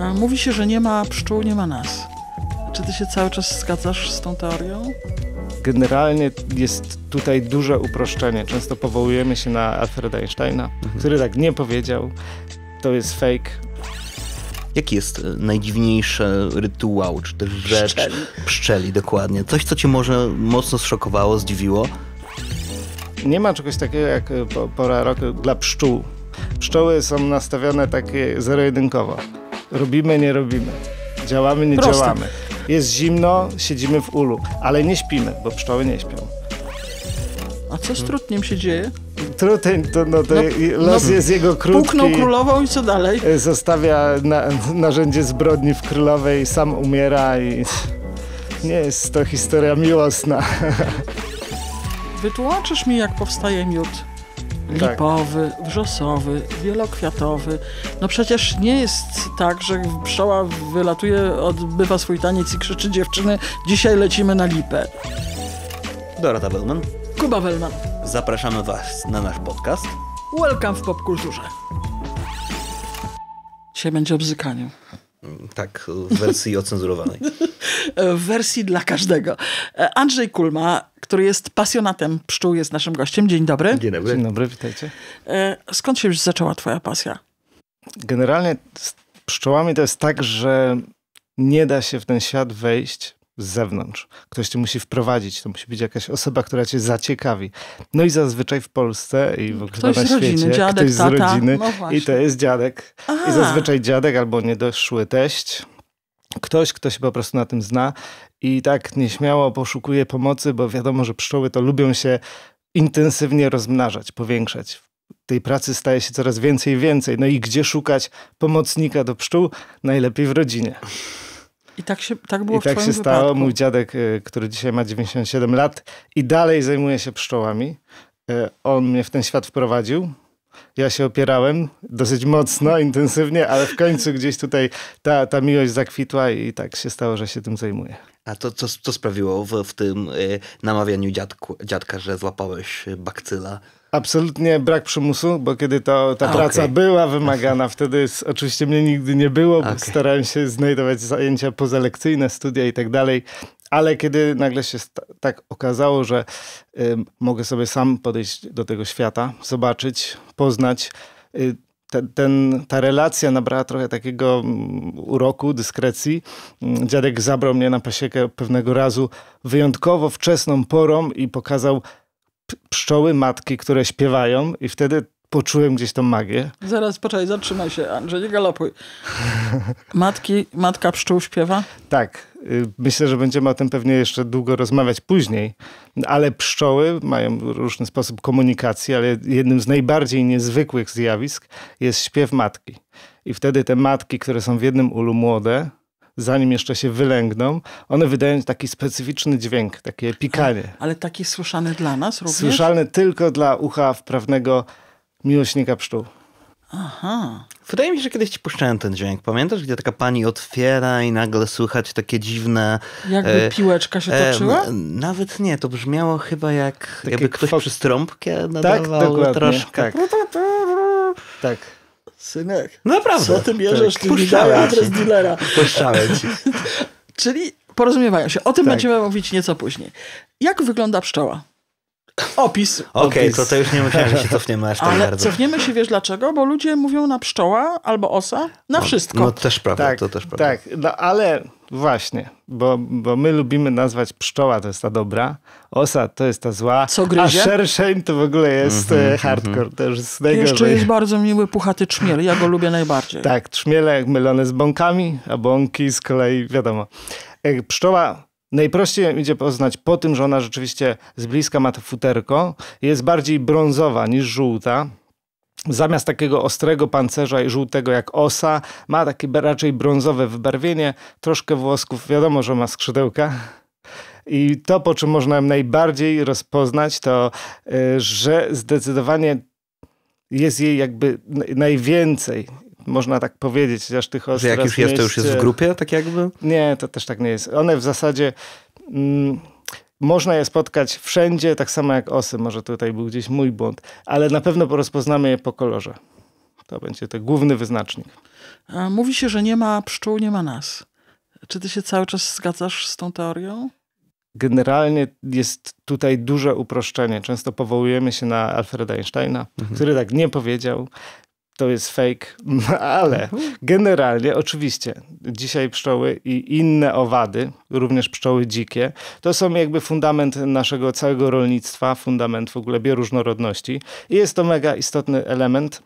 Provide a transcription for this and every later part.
E, mówi się, że nie ma pszczół, nie ma nas. Czy ty się cały czas zgadzasz z tą teorią? Generalnie jest tutaj duże uproszczenie. Często powołujemy się na Alfreda Einsteina, mhm. który tak nie powiedział. To jest fake. Jaki jest e, najdziwniejszy rytuał, czy też rzecz pszczeli. pszczeli, dokładnie? Coś, co cię może mocno zszokowało, zdziwiło? Nie ma czegoś takiego jak e, pora roku dla pszczół. Pszczoły są nastawione takie zero-jedynkowo Robimy, nie robimy. Działamy, nie Proste. działamy. Jest zimno, siedzimy w ulu, ale nie śpimy, bo pszczoły nie śpią. A co z trutniem się dzieje? Truteń, to, no, to no, no los no, jest jego krótki. Puknął królową i co dalej? E, zostawia na, narzędzie zbrodni w królowej, sam umiera i nie jest to historia miłosna. Wytłumaczysz mi, jak powstaje miód? Tak. lipowy, wrzosowy, wielokwiatowy. No przecież nie jest tak, że pszczoła wylatuje, odbywa swój taniec i krzyczy dziewczyny, dzisiaj lecimy na lipę. Dorota Wellman. Kuba Wellman. Zapraszamy Was na nasz podcast. Welcome w popkulturze. Dzisiaj będzie o tak, w wersji ocenzurowanej. w wersji dla każdego. Andrzej Kulma, który jest pasjonatem pszczół, jest naszym gościem. Dzień dobry. Dzień dobry. Dzień dobry, witajcie. E, skąd się już zaczęła twoja pasja? Generalnie z pszczołami to jest tak, że nie da się w ten świat wejść z zewnątrz. Ktoś cię musi wprowadzić, to musi być jakaś osoba, która cię zaciekawi. No i zazwyczaj w Polsce i w ogóle ktoś na świecie rodziny, dziadek, ktoś z tata. rodziny no i to jest dziadek. Aha. I zazwyczaj dziadek albo niedoszły teść. Ktoś, kto się po prostu na tym zna i tak nieśmiało poszukuje pomocy, bo wiadomo, że pszczoły to lubią się intensywnie rozmnażać, powiększać tej pracy staje się coraz więcej i więcej. No i gdzie szukać pomocnika do pszczół? Najlepiej w rodzinie. I tak się tak było I w tak się wypadku. stało. Mój dziadek, e, który dzisiaj ma 97 lat i dalej zajmuje się pszczołami. E, on mnie w ten świat wprowadził. Ja się opierałem dosyć mocno, intensywnie, ale w końcu gdzieś tutaj ta, ta miłość zakwitła i tak się stało, że się tym zajmuję. A to co, co sprawiło w, w tym y, namawianiu dziadku, dziadka, że złapałeś bakcyla? Absolutnie brak przymusu, bo kiedy to, ta A, praca okay. była wymagana, wtedy oczywiście mnie nigdy nie było, okay. bo starałem się znajdować zajęcia pozalekcyjne, studia i tak dalej. Ale kiedy nagle się tak okazało, że y, mogę sobie sam podejść do tego świata, zobaczyć, poznać, y, ten, ten, ta relacja nabrała trochę takiego mm, uroku, dyskrecji. Mm, dziadek zabrał mnie na pasiekę pewnego razu wyjątkowo wczesną porą i pokazał pszczoły matki, które śpiewają i wtedy poczułem gdzieś tą magię. Zaraz, poczekaj, zatrzymaj się, Andrzej, nie galopuj. Matki, matka pszczół śpiewa? Tak. Y, myślę, że będziemy o tym pewnie jeszcze długo rozmawiać później, ale pszczoły mają różny sposób komunikacji, ale jednym z najbardziej niezwykłych zjawisk jest śpiew matki. I wtedy te matki, które są w jednym ulu młode, zanim jeszcze się wylęgną, one wydają taki specyficzny dźwięk, takie pikanie. Tak, ale takie słyszany dla nas również? Słyszalne tylko dla ucha wprawnego miłośnika pszczół. Aha. Wydaje mi się, że kiedyś ci puszczałem ten dźwięk. Pamiętasz, gdzie taka pani otwiera i nagle słychać takie dziwne... Jakby e, piłeczka się e, toczyła? E, nawet nie, to brzmiało chyba jak takie jakby ktoś fok... przez trąbkę tak, nadawał tak, dokładnie. troszkę. Tak. tak. tak synek, naprawdę, co ty bierzesz, tak. ty adres dealera. Puszczałem ci. Czyli porozumiewają się. O tym tak. będziemy mówić nieco później. Jak wygląda pszczoła? Opis. Okej, okay, to, to już nie musiałem, się cofniemy aż tak Ale bardzo. cofniemy się, wiesz dlaczego? Bo ludzie mówią na pszczoła albo osa, na no, wszystko. No też prawda, tak, to też prawda. Tak, no ale właśnie, bo, bo my lubimy nazwać pszczoła, to jest ta dobra, osa to jest ta zła, Co gryzie? a szerszeń to w ogóle jest mm -hmm, hardcore, mm -hmm. to jest Jeszcze jest bardzo miły puchaty trzmiel, ja go lubię najbardziej. Tak, jak mylone z bąkami, a bąki z kolei, wiadomo. E, pszczoła Najprościej idzie poznać po tym, że ona rzeczywiście z bliska ma to futerko, jest bardziej brązowa niż żółta. Zamiast takiego ostrego pancerza i żółtego jak osa, ma takie raczej brązowe wybarwienie, troszkę włosków, wiadomo, że ma skrzydełka. I to, po czym można ją najbardziej rozpoznać, to y, że zdecydowanie jest jej jakby najwięcej można tak powiedzieć, chociaż tych osób. Że jak już jest, to już jest w grupie, tak jakby? Nie, to też tak nie jest. One w zasadzie... Mm, można je spotkać wszędzie, tak samo jak osy. Może tutaj był gdzieś mój błąd, ale na pewno rozpoznamy je po kolorze. To będzie ten główny wyznacznik. A mówi się, że nie ma pszczół, nie ma nas. Czy ty się cały czas zgadzasz z tą teorią? Generalnie jest tutaj duże uproszczenie. Często powołujemy się na Alfreda Einsteina, mhm. który tak nie powiedział, to jest fake, ale generalnie oczywiście dzisiaj pszczoły i inne owady, również pszczoły dzikie, to są jakby fundament naszego całego rolnictwa, fundament w ogóle bioróżnorodności i jest to mega istotny element.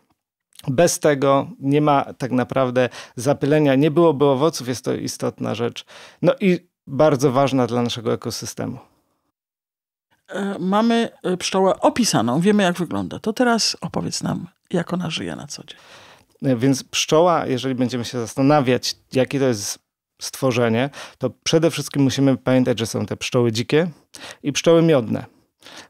Bez tego nie ma tak naprawdę zapylenia, nie byłoby owoców, jest to istotna rzecz. No i bardzo ważna dla naszego ekosystemu e, mamy e, pszczołę opisaną, wiemy jak wygląda. To teraz opowiedz nam, jak ona żyje na co dzień. E, więc pszczoła, jeżeli będziemy się zastanawiać, jakie to jest stworzenie, to przede wszystkim musimy pamiętać, że są te pszczoły dzikie i pszczoły miodne.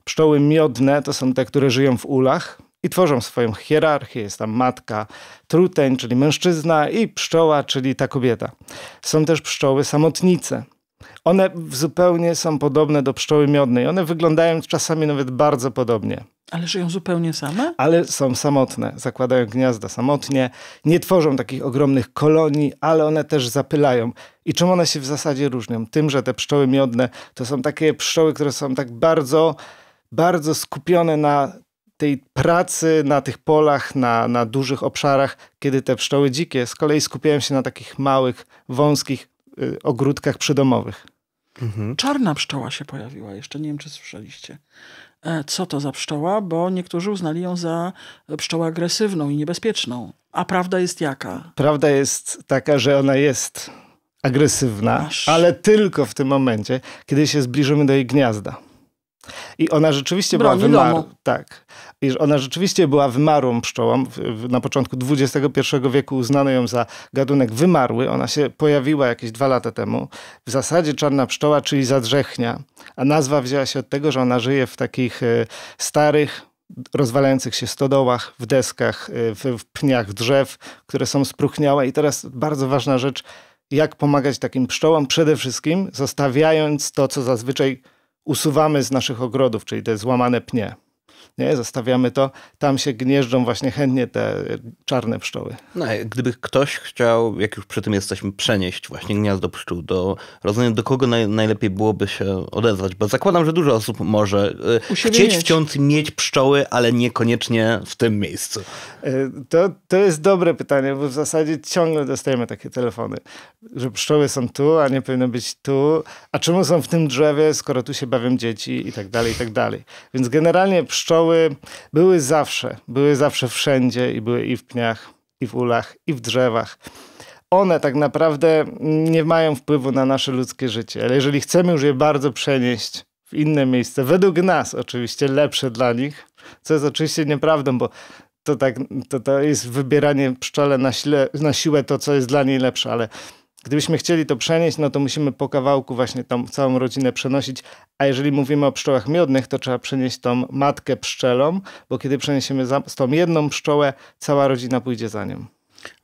Pszczoły miodne to są te, które żyją w ulach i tworzą swoją hierarchię. Jest tam matka truteń, czyli mężczyzna i pszczoła, czyli ta kobieta. Są też pszczoły samotnice. One zupełnie są podobne do pszczoły miodnej. One wyglądają czasami nawet bardzo podobnie. Ale żyją zupełnie same? Ale są samotne, zakładają gniazda samotnie, nie tworzą takich ogromnych kolonii, ale one też zapylają. I czym one się w zasadzie różnią? Tym, że te pszczoły miodne to są takie pszczoły, które są tak bardzo, bardzo skupione na tej pracy na tych polach, na, na dużych obszarach, kiedy te pszczoły dzikie z kolei skupiają się na takich małych, wąskich, Y, ogródkach przydomowych. Mhm. Czarna pszczoła się pojawiła jeszcze, nie wiem czy słyszeliście. E, co to za pszczoła? Bo niektórzy uznali ją za pszczołę agresywną i niebezpieczną. A prawda jest jaka? Prawda jest taka, że ona jest agresywna, ale tylko w tym momencie, kiedy się zbliżymy do jej gniazda. I ona rzeczywiście Broni była wymarła. Tak. Wiesz, ona rzeczywiście była wymarłą pszczołą. Na początku XXI wieku uznano ją za gatunek wymarły. Ona się pojawiła jakieś dwa lata temu. W zasadzie czarna pszczoła, czyli zadrzechnia. A nazwa wzięła się od tego, że ona żyje w takich e, starych, rozwalających się stodołach, w deskach, e, w, pniach drzew, które są spruchniałe. I teraz bardzo ważna rzecz, jak pomagać takim pszczołom? Przede wszystkim zostawiając to, co zazwyczaj usuwamy z naszych ogrodów, czyli te złamane pnie nie? zostawiamy to. Tam się gnieżdżą właśnie chętnie te czarne pszczoły. No, gdyby ktoś chciał, jak już przy tym jesteśmy, przenieść właśnie gniazdo pszczół, do, rozumiem, do kogo naj, najlepiej byłoby się odezwać? Bo zakładam, że dużo osób może y, chcieć mieć. wciąż mieć pszczoły, ale niekoniecznie w tym miejscu. Y, to, to jest dobre pytanie, bo w zasadzie ciągle dostajemy takie telefony, że pszczoły są tu, a nie powinny być tu. A czemu są w tym drzewie, skoro tu się bawią dzieci i tak dalej, i tak dalej. Więc generalnie pszczoły pszczoły były zawsze, były zawsze wszędzie i były i w pniach, i w ulach, i w drzewach. One tak naprawdę nie mają wpływu na nasze ludzkie życie, ale jeżeli chcemy już je bardzo przenieść w inne miejsce, według nas oczywiście lepsze dla nich, co jest oczywiście nieprawdą, bo to, tak, to, to jest wybieranie pszczole na, sile, na siłę to, co jest dla niej lepsze, ale Gdybyśmy chcieli to przenieść, no to musimy po kawałku właśnie tą całą rodzinę przenosić, a jeżeli mówimy o pszczołach miodnych, to trzeba przenieść tą matkę pszczelą, bo kiedy przeniesiemy za, z tą jedną pszczołę, cała rodzina pójdzie za nią.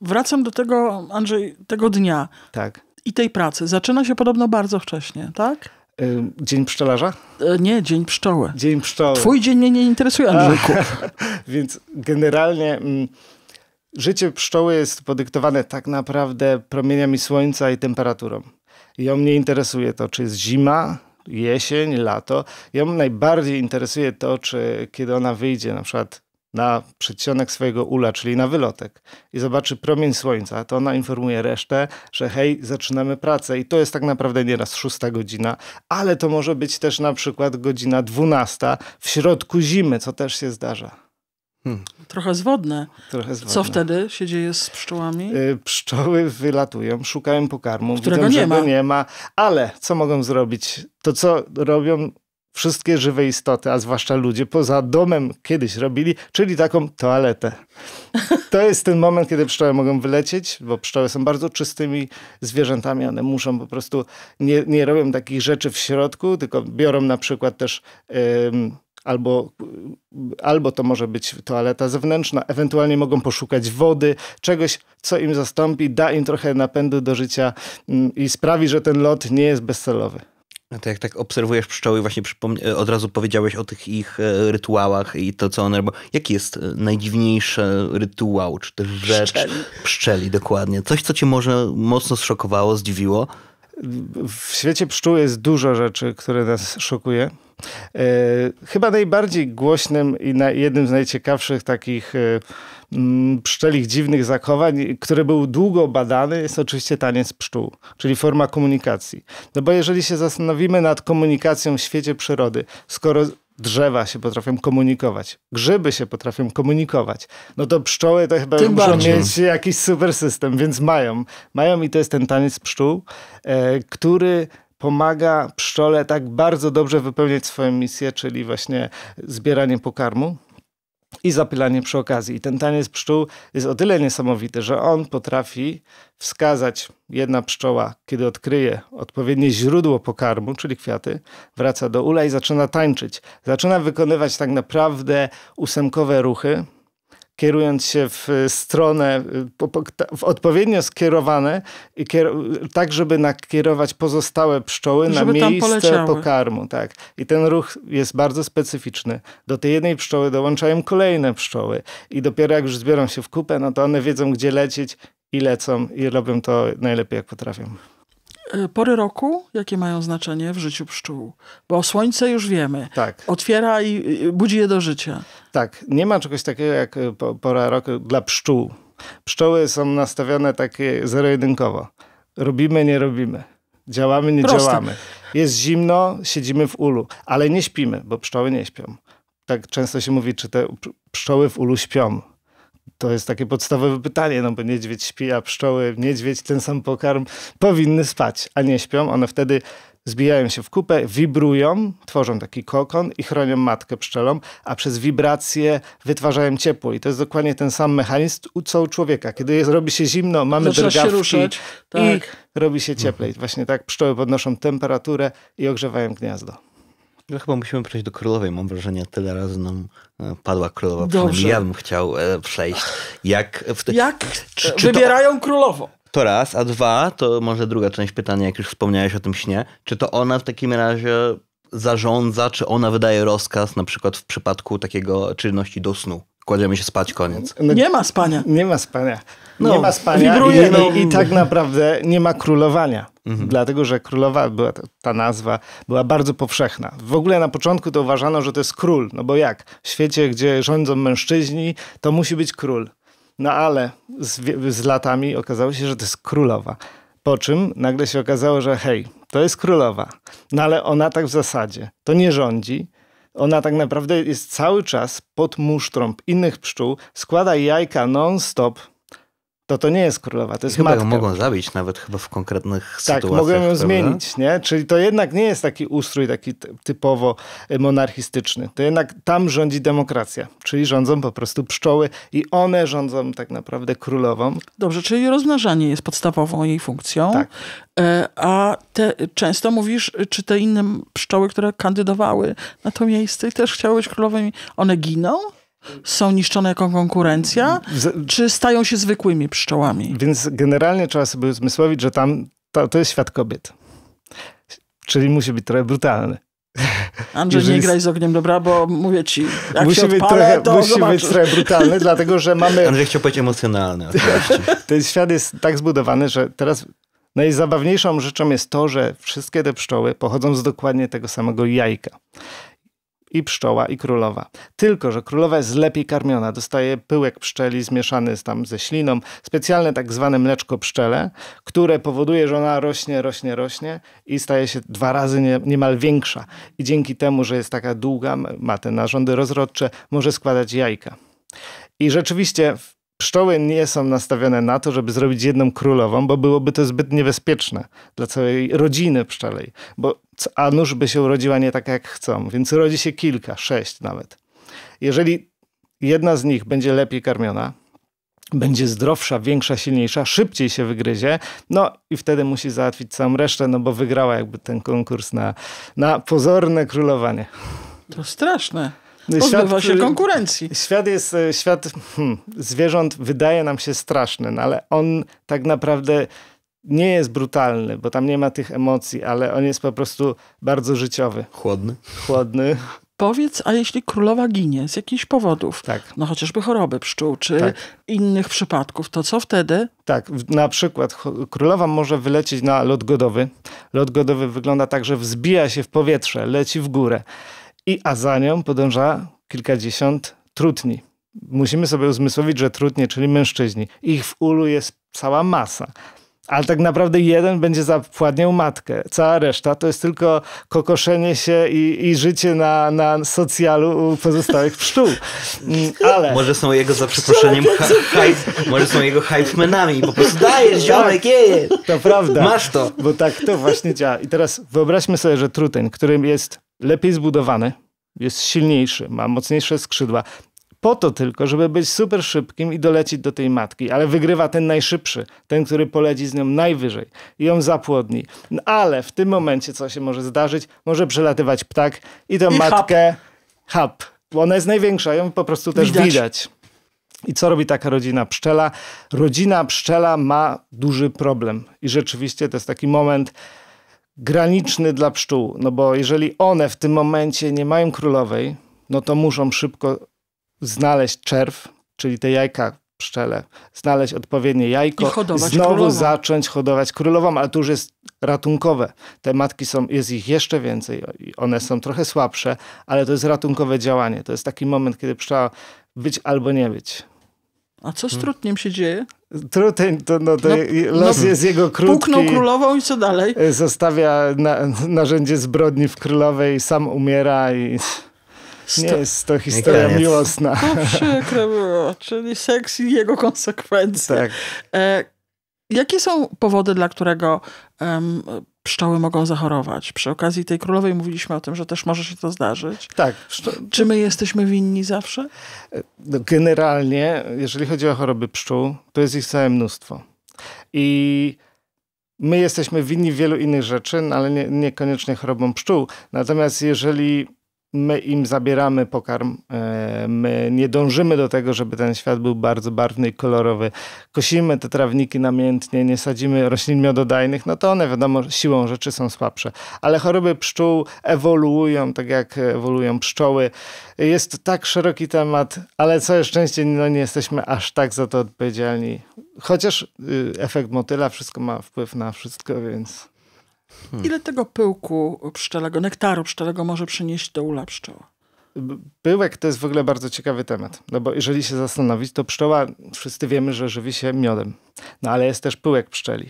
Wracam do tego, Andrzej, tego dnia. Tak. I tej pracy. Zaczyna się podobno bardzo wcześnie, tak? Y, dzień pszczelarza? E, nie, dzień pszczoły. Dzień pszczoły. Twój dzień mnie nie interesuje, Andrzejku. Więc generalnie mm, Życie pszczoły jest podyktowane tak naprawdę promieniami słońca i temperaturą. Ją nie interesuje to, czy jest zima, jesień, lato. Ją najbardziej interesuje to, czy kiedy ona wyjdzie na przykład na przedsionek swojego ula, czyli na wylotek i zobaczy promień słońca, to ona informuje resztę, że hej, zaczynamy pracę i to jest tak naprawdę nieraz szósta godzina, ale to może być też na przykład godzina dwunasta w środku zimy, co też się zdarza. Hmm. Trochę zwodne. Trochę zwodne. Co wtedy się dzieje z pszczołami? Y, pszczoły wylatują, szukają pokarmu, którego widzą, nie, ma. nie ma. Ale co mogą zrobić? To co robią wszystkie żywe istoty, a zwłaszcza ludzie, poza domem kiedyś robili, czyli taką toaletę. To jest ten moment, kiedy pszczoły mogą wylecieć, bo pszczoły są bardzo czystymi zwierzętami. One muszą po prostu, nie, nie robią takich rzeczy w środku, tylko biorą na przykład też... Yy, albo, albo to może być toaleta zewnętrzna, ewentualnie mogą poszukać wody, czegoś, co im zastąpi, da im trochę napędu do życia mm, i sprawi, że ten lot nie jest bezcelowy. No to jak tak obserwujesz pszczoły, właśnie e, od razu powiedziałeś o tych ich e, rytuałach i to, co one robią. Jaki jest e, najdziwniejszy rytuał, czy też rzecz pszczeli, pszczeli dokładnie? Coś, co cię może mocno zszokowało, zdziwiło? W świecie pszczół jest dużo rzeczy, które nas szokuje. E, chyba najbardziej głośnym i jednym z najciekawszych takich e, mm, pszczelich dziwnych zachowań, który był długo badany, jest oczywiście taniec pszczół, czyli forma komunikacji. No bo jeżeli się zastanowimy nad komunikacją w świecie przyrody, skoro Drzewa się potrafią komunikować, grzyby się potrafią komunikować. No to pszczoły to chyba Tym muszą bardziej. mieć jakiś super system, więc mają. Mają i to jest ten taniec pszczół, e, który pomaga pszczole tak bardzo dobrze wypełniać swoją misję, czyli właśnie zbieranie pokarmu i zapylanie przy okazji. I ten taniec pszczół jest o tyle niesamowity, że on potrafi wskazać jedna pszczoła, kiedy odkryje odpowiednie źródło pokarmu, czyli kwiaty, wraca do ula i zaczyna tańczyć. Zaczyna wykonywać tak naprawdę ósemkowe ruchy, kierując się w e, stronę, e, w odpowiednio skierowane, tak żeby nakierować pozostałe pszczoły żeby na miejsce pokarmu. Tak. I ten ruch jest bardzo specyficzny. Do tej jednej pszczoły dołączają kolejne pszczoły i dopiero jak już zbiorą się w kupę, no to one wiedzą gdzie lecieć i lecą i robią to najlepiej jak potrafią. Y, pory roku, jakie mają znaczenie w życiu pszczół? Bo słońce już wiemy. Tak. Otwiera i y, budzi je do życia. Tak. Nie ma czegoś takiego jak y, pora roku dla pszczół. Pszczoły są nastawione takie zero-jedynkowo. Robimy, nie robimy. Działamy, nie Proste. działamy. Jest zimno, siedzimy w ulu, ale nie śpimy, bo pszczoły nie śpią. Tak często się mówi, czy te pszczoły w ulu śpią. To jest takie podstawowe pytanie, no bo niedźwiedź śpi, a pszczoły, niedźwiedź, ten sam pokarm, powinny spać, a nie śpią. One wtedy zbijają się w kupę, wibrują, tworzą taki kokon i chronią matkę pszczelom, a przez wibracje wytwarzają ciepło. I to jest dokładnie ten sam mechanizm co u człowieka. Kiedy robi się zimno, mamy Zaczyna drgawki się ruszać. Tak. i robi się cieplej. Właśnie tak pszczoły podnoszą temperaturę i ogrzewają gniazdo. No chyba musimy przejść do królowej. Mam wrażenie, tyle razy nam e, padła królowa. Dobrze. Ja bym chciał e, przejść. Jak, w te... jak czy, czy wybierają to... królową? To raz, a dwa, to może druga część pytania, jak już wspomniałeś o tym śnie. Czy to ona w takim razie zarządza, czy ona wydaje rozkaz, na przykład w przypadku takiego czynności do snu? kładziemy się spać, koniec. No, nie ma spania. Nie ma spania. No, nie ma spania wibruje, i, no. i, tak naprawdę nie ma królowania. Mhm. Dlatego, że królowa, była ta nazwa, była bardzo powszechna. W ogóle na początku to uważano, że to jest król. No bo jak? W świecie, gdzie rządzą mężczyźni, to musi być król. No ale z, z latami okazało się, że to jest królowa. Po czym nagle się okazało, że hej, to jest królowa. No ale ona tak w zasadzie. To nie rządzi, ona tak naprawdę jest cały czas pod musztrą innych pszczół, składa jajka non-stop, to to nie jest królowa, to jest chyba matka. ją mogą zabić nawet chyba w konkretnych tak, sytuacjach. Tak, mogą ją prawda? zmienić, nie? Czyli to jednak nie jest taki ustrój taki typowo y, monarchistyczny. To jednak tam rządzi demokracja, czyli rządzą po prostu pszczoły i one rządzą tak naprawdę królową. Dobrze, czyli rozmnażanie jest podstawową jej funkcją. Tak. E, a te, często mówisz, czy te inne pszczoły, które kandydowały na to miejsce i też chciały być królowymi, one giną? są niszczone jako konkurencja, Z... czy stają się zwykłymi pszczołami? Więc generalnie trzeba sobie uzmysłowić, że tam to, to jest świat kobiet. Czyli musi być trochę brutalny. Andrzej, Jeżeli... nie graj z ogniem, dobra, bo mówię ci, jak musi się być odpalę, trochę, to Musi zobaczysz. być trochę brutalny, dlatego że mamy... Andrzej chciał powiedzieć emocjonalny, oczywiście. Ten świat jest tak zbudowany, że teraz najzabawniejszą rzeczą jest to, że wszystkie te pszczoły pochodzą z dokładnie tego samego jajka i pszczoła i królowa. Tylko, że królowa jest lepiej karmiona, dostaje pyłek pszczeli zmieszany z tam ze śliną, specjalne tak zwane mleczko pszczele, które powoduje, że ona rośnie, rośnie, rośnie i staje się dwa razy nie, niemal większa. I dzięki temu, że jest taka długa, ma te narządy rozrodcze, może składać jajka. I rzeczywiście Pszczoły nie są nastawione na to, żeby zrobić jedną królową, bo byłoby to zbyt niebezpieczne dla całej rodziny pszczelej, bo a nóż by się urodziła nie tak jak chcą, więc rodzi się kilka, sześć nawet. Jeżeli jedna z nich będzie lepiej karmiona, będzie zdrowsza, większa, silniejsza, szybciej się wygryzie, no i wtedy musi załatwić całą resztę, no bo wygrała jakby ten konkurs na, na pozorne królowanie. To straszne pozbywał no świat, się y, konkurencji. Świat jest, y, świat hmm, zwierząt wydaje nam się straszny, no ale on tak naprawdę nie jest brutalny, bo tam nie ma tych emocji, ale on jest po prostu bardzo życiowy. Chłodny. Chłodny. Powiedz, a jeśli królowa ginie z jakichś powodów, tak. no chociażby choroby pszczół czy tak. innych przypadków, to co wtedy? Tak, na przykład królowa może wylecieć na lot godowy. Lot godowy wygląda tak, że wzbija się w powietrze, leci w górę i a za nią podąża kilkadziesiąt trutni. Musimy sobie uzmysłowić, że trutnie, czyli mężczyźni, ich w ulu jest cała masa. Ale tak naprawdę jeden będzie zapładniał matkę. Cała reszta to jest tylko kokoszenie się i, i życie na, na socjalu u pozostałych pszczół. Mm, ale... Może są jego za przeproszeniem może są jego hypemenami. Po prostu dajesz tak. ziomek, jej. To prawda. Masz to. Bo tak to właśnie działa. I teraz wyobraźmy sobie, że truteń, którym jest lepiej zbudowany, jest silniejszy, ma mocniejsze skrzydła, po to tylko, żeby być super szybkim i dolecieć do tej matki, ale wygrywa ten najszybszy, ten, który poleci z nią najwyżej i ją zapłodni. No, ale w tym momencie co się może zdarzyć? Może przelatywać ptak i tą I matkę hap. hap. Bo ona jest największa, ją po prostu też widać. widać. I co robi taka rodzina pszczela? Rodzina pszczela ma duży problem. I rzeczywiście to jest taki moment graniczny dla pszczół. No bo jeżeli one w tym momencie nie mają królowej, no to muszą szybko znaleźć czerw, czyli te jajka pszczele, znaleźć odpowiednie jajko, znowu królową. zacząć hodować królową, ale to już jest ratunkowe. Te matki są, jest ich jeszcze więcej, one są trochę słabsze, ale to jest ratunkowe działanie. To jest taki moment, kiedy pszczoła być albo nie być. A co z trutniem się dzieje? Truteń, to, no, to no, los no, jest jego krótki. Puknął królową i co dalej? Zostawia na, narzędzie zbrodni w królowej, sam umiera i... Sto... Nie jest to historia miłosna. To przykre było, czyli seks i jego konsekwencje. Tak. E, jakie są powody, dla którego um, pszczoły mogą zachorować? Przy okazji tej królowej mówiliśmy o tym, że też może się to zdarzyć. Tak. Czy my jesteśmy winni zawsze? No, generalnie, jeżeli chodzi o choroby pszczół, to jest ich całe mnóstwo. I my jesteśmy winni wielu innych rzeczy, no, ale nie, niekoniecznie chorobą pszczół. Natomiast jeżeli my im zabieramy pokarm, e, my nie dążymy do tego, żeby ten świat był bardzo barwny i kolorowy. Kosimy te trawniki namiętnie, nie sadzimy roślin miododajnych, no to one wiadomo siłą rzeczy są słabsze. Ale choroby pszczół ewoluują, tak jak ewoluują pszczoły. Jest to tak szeroki temat, ale całe szczęście no, nie jesteśmy aż tak za to odpowiedzialni. Chociaż y, efekt motyla wszystko ma wpływ na wszystko, więc... Hmm. Ile tego pyłku pszczelego, nektaru pszczelego może przynieść do ula pszczoła? Pyłek to jest w ogóle bardzo ciekawy temat. No bo jeżeli się zastanowić, to pszczoła, wszyscy wiemy, że żywi się miodem. No ale jest też pyłek pszczeli.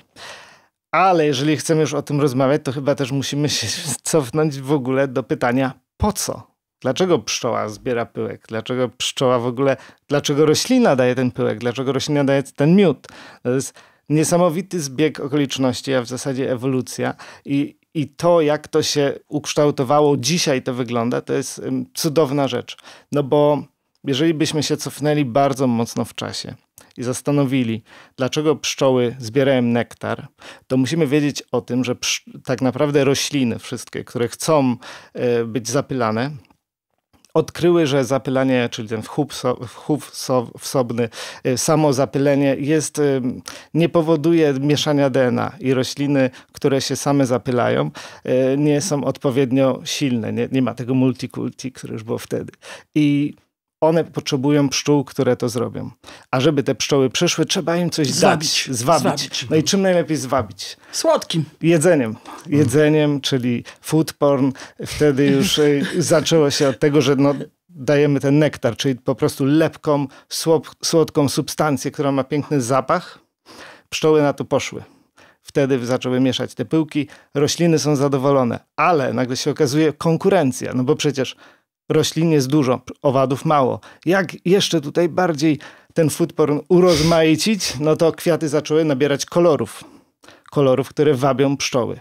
Ale jeżeli chcemy już o tym rozmawiać, to chyba też musimy się cofnąć w ogóle do pytania po co? Dlaczego pszczoła zbiera pyłek? Dlaczego pszczoła w ogóle, dlaczego roślina daje ten pyłek? Dlaczego roślina daje ten miód? To jest niesamowity zbieg okoliczności, a w zasadzie ewolucja. I, i to, jak to się ukształtowało, dzisiaj to wygląda, to jest cudowna rzecz. No bo jeżeli byśmy się cofnęli bardzo mocno w czasie i zastanowili, dlaczego pszczoły zbierają nektar, to musimy wiedzieć o tym, że tak naprawdę rośliny, wszystkie, które chcą e, być zapylane, odkryły, że zapylanie, czyli ten wchód, so, wchód so, wsobny, y, samo zapylenie jest, y, nie powoduje mieszania DNA i rośliny, które się same zapylają, y, nie są odpowiednio silne. Nie, nie ma tego multikulti, które już było wtedy. I one potrzebują pszczół, które to zrobią. A żeby te pszczoły przyszły, trzeba im coś zwabić, dać. Zwabić. zwabić. No i czym najlepiej zwabić? Słodkim. Jedzeniem. Jedzeniem, czyli food porn. Wtedy już e, zaczęło się od tego, że no, dajemy ten nektar, czyli po prostu lepką, słodką substancję, która ma piękny zapach. Pszczoły na to poszły. Wtedy zaczęły mieszać te pyłki, rośliny są zadowolone, ale nagle się okazuje konkurencja, no bo przecież roślin jest dużo, owadów mało. Jak jeszcze tutaj bardziej ten foodporn urozmaicić, no to kwiaty zaczęły nabierać kolorów. Kolorów, które wabią pszczoły.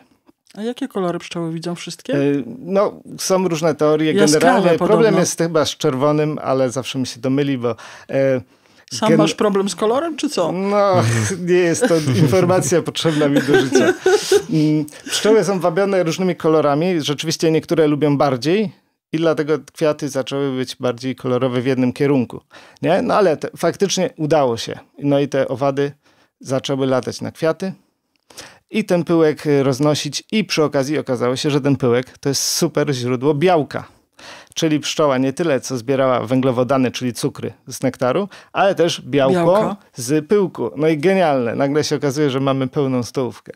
A jakie kolory pszczoły widzą wszystkie? E, no, są różne teorie. Generalnie problem jest chyba z czerwonym, ale zawsze mi się domyli, bo... E, sam Gen... masz problem z kolorem, czy co? No, nie jest to informacja potrzebna mi do życia. Mm, pszczoły są wabione różnymi kolorami. Rzeczywiście niektóre lubią bardziej, i dlatego kwiaty zaczęły być bardziej kolorowe w jednym kierunku. Nie? No ale te, faktycznie udało się. No i te owady zaczęły latać na kwiaty i ten pyłek y, roznosić i przy okazji okazało się, że ten pyłek to jest super źródło białka. Czyli pszczoła nie tyle co zbierała węglowodany, czyli cukry z nektaru, ale też białko Białka? z pyłku. No i genialne. Nagle się okazuje, że mamy pełną stołówkę.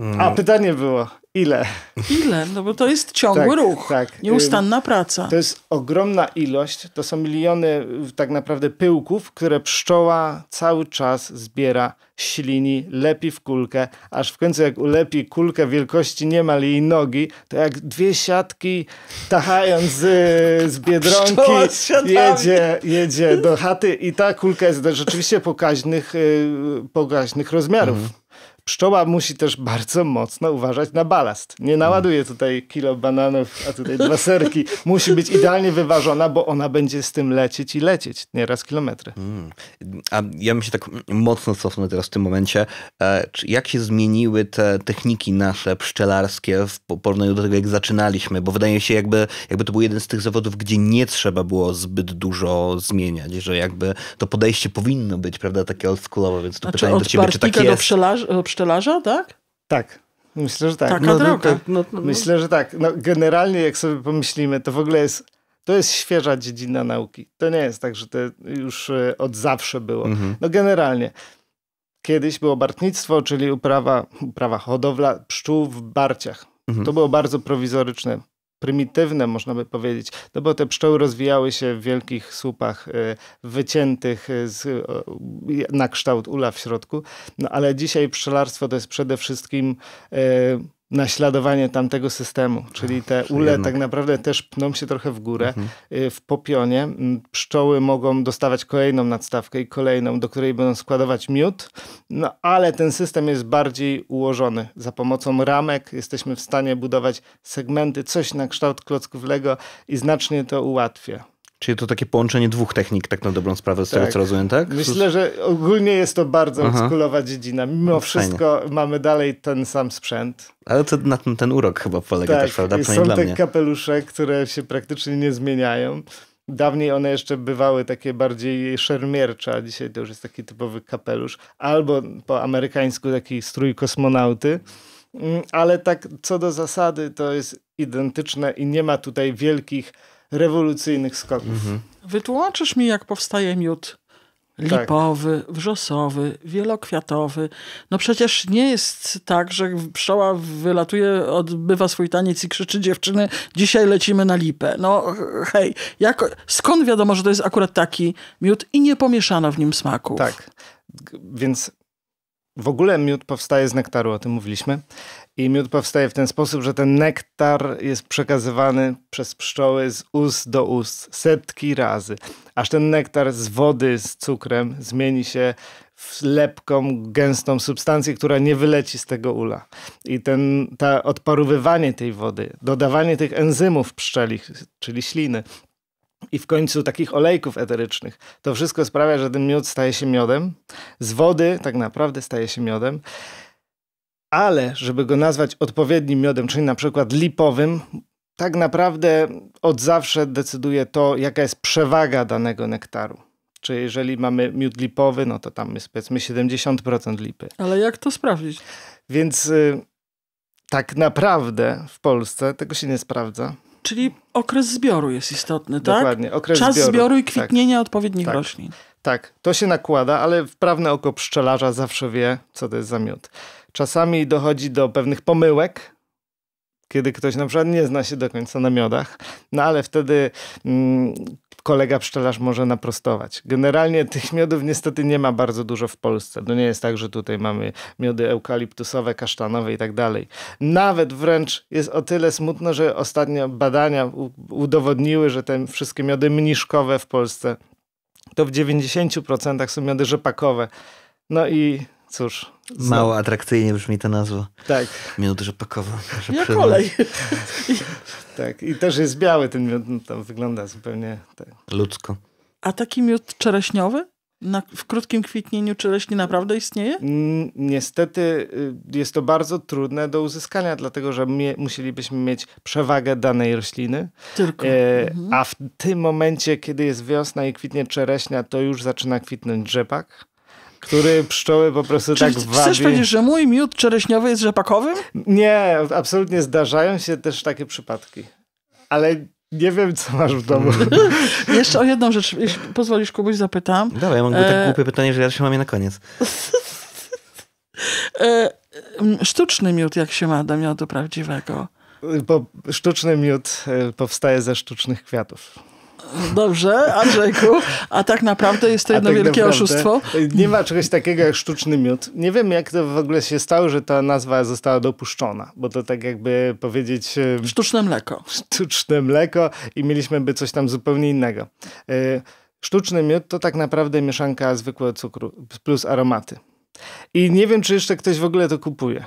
A mm. pytanie było, ile? Ile? No bo to jest tak, ciągły tak, ruch, tak. nieustanna praca. To jest ogromna ilość, to są miliony y, tak naprawdę pyłków, które pszczoła cały czas zbiera, ślini, lepi w kulkę, aż w końcu jak ulepi kulkę wielkości niemal jej nogi, to jak dwie siatki tachając y, z, z biedronki jedzie, jedzie do chaty i ta kulka jest rzeczywiście pokaźnych, y, pokaźnych rozmiarów. Mhm. Pszczoła musi też bardzo mocno uważać na balast. Nie naładuje tutaj kilo bananów, a tutaj dwa serki. Musi być idealnie wyważona, bo ona będzie z tym lecieć i lecieć nieraz kilometry. Hmm. A ja bym się tak mocno cofnął teraz w tym momencie. E, jak się zmieniły te techniki nasze pszczelarskie w porównaniu do tego, jak zaczynaliśmy? Bo wydaje się, jakby, jakby to był jeden z tych zawodów, gdzie nie trzeba było zbyt dużo zmieniać, że jakby to podejście powinno być, prawda, takie oldschoolowe, więc to znaczy, pytanie do ciebie, czy tak jest? Do pszczelarza, tak? Tak. Myślę, że tak. Taka no, no droga. No, no, no, myślę, że tak. No, generalnie, jak sobie pomyślimy, to w ogóle jest. To jest świeża dziedzina nauki. To nie jest tak, że to już e, od zawsze było. Mhm. No generalnie. Kiedyś było bartnictwo, czyli uprawa, uprawa hodowla pszczół w barciach. Mhm. To było bardzo prowizoryczne prymitywne, można by powiedzieć, no bo te pszczoły rozwijały się w wielkich słupach e, wyciętych e, z, na kształt ula w środku. No ale dzisiaj pszczelarstwo to jest przede wszystkim e, naśladowanie tamtego systemu, czyli te ule tak naprawdę też pną się trochę w górę. Mhm. Y, w popionie pszczoły mogą dostawać kolejną nadstawkę i kolejną, do której będą składować miód, no ale ten system jest bardziej ułożony. Za pomocą ramek jesteśmy w stanie budować segmenty, coś na kształt klocków Lego i znacznie to ułatwia. Czyli to takie połączenie dwóch technik, tak na dobrą sprawę, z tak. tego co rozumiem, tak? Myślę, że ogólnie jest to bardzo Aha. oldschoolowa dziedzina. Mimo no, wszystko fajnie. mamy dalej ten sam sprzęt. Ale to na ten, ten urok chyba polega tak. też, prawda? Przynajmniej Są te mnie. kapelusze, które się praktycznie nie zmieniają. Dawniej one jeszcze bywały takie bardziej szermiercze, a dzisiaj to już jest taki typowy kapelusz. Albo po amerykańsku taki strój kosmonauty. Mm, ale tak co do zasady to jest identyczne i nie ma tutaj wielkich rewolucyjnych skoków. Mhm. Wytłumaczysz mi, jak powstaje miód? lipowy, wrzosowy, wielokwiatowy. No przecież nie jest tak, że pszczoła wylatuje, odbywa swój taniec i krzyczy dziewczyny, dzisiaj lecimy na lipę. No hej, jak, skąd wiadomo, że to jest akurat taki miód i nie pomieszano w nim smaku. Tak, więc w ogóle miód powstaje z nektaru, o tym mówiliśmy. I miód powstaje w ten sposób, że ten nektar jest przekazywany przez pszczoły z ust do ust setki razy, aż ten nektar z wody z cukrem zmieni się w lepką, gęstą substancję, która nie wyleci z tego ula. I ten, ta odparowywanie tej wody, dodawanie tych enzymów pszczelich, czyli śliny, i w końcu takich olejków eterycznych. To wszystko sprawia, że ten miód staje się miodem. Z wody tak naprawdę staje się miodem. Ale żeby go nazwać odpowiednim miodem, czyli na przykład lipowym, tak naprawdę od zawsze decyduje to, jaka jest przewaga danego nektaru. Czy jeżeli mamy miód lipowy, no to tam jest powiedzmy 70% lipy. Ale jak to sprawdzić? Więc y, tak naprawdę w Polsce tego się nie sprawdza. Czyli okres zbioru jest istotny, tak? Dokładnie, okres Czas zbioru, zbioru i tak. kwitnienia tak. odpowiednich tak. roślin. Tak, to się nakłada, ale wprawne oko pszczelarza zawsze wie, co to jest za miód. Czasami dochodzi do pewnych pomyłek, kiedy ktoś na przykład nie zna się do końca na miodach, no ale wtedy mm, kolega pszczelarz może naprostować. Generalnie tych miodów niestety nie ma bardzo dużo w Polsce. No nie jest tak, że tutaj mamy miody eukaliptusowe, kasztanowe i tak dalej. Nawet wręcz jest o tyle smutno, że ostatnio badania udowodniły, że te wszystkie miody mniszkowe w Polsce to w 90% są miody rzepakowe. No i cóż, Mało atrakcyjnie brzmi ta nazwa. Tak. Miód rzepakowy. Ja kolej. tak, i też jest biały ten miód, no, tam wygląda zupełnie tak. ludzko. A taki miód czereśniowy? Na, w krótkim kwitnieniu czereśni naprawdę istnieje? Niestety y, jest to bardzo trudne do uzyskania, dlatego że mie musielibyśmy mieć przewagę danej rośliny. Tylko. E, mhm. A w tym momencie, kiedy jest wiosna i kwitnie czereśnia, to już zaczyna kwitnąć rzepak który pszczoły po prostu Czy tak wabi. Chcesz powiedzieć, że mój miód czereśniowy jest rzepakowym? Nie, absolutnie zdarzają się też takie przypadki. Ale nie wiem, co masz w domu. Jeszcze o jedną rzecz, jeśli pozwolisz, kogoś zapytam. Dobra, ja mam e... tak głupie pytanie, że ja się mam je na koniec. e... Sztuczny miód, jak się ma do miodu prawdziwego? Bo sztuczny miód e, powstaje ze sztucznych kwiatów. Dobrze, Andrzejku, a tak naprawdę jest to jedno tak wielkie naprawdę, oszustwo. Nie ma czegoś takiego jak sztuczny miód. Nie wiem, jak to w ogóle się stało, że ta nazwa została dopuszczona, bo to tak jakby powiedzieć... E, sztuczne mleko. Sztuczne mleko i mieliśmy by coś tam zupełnie innego. E, sztuczny miód to tak naprawdę mieszanka zwykłego cukru plus aromaty. I nie wiem, czy jeszcze ktoś w ogóle to kupuje.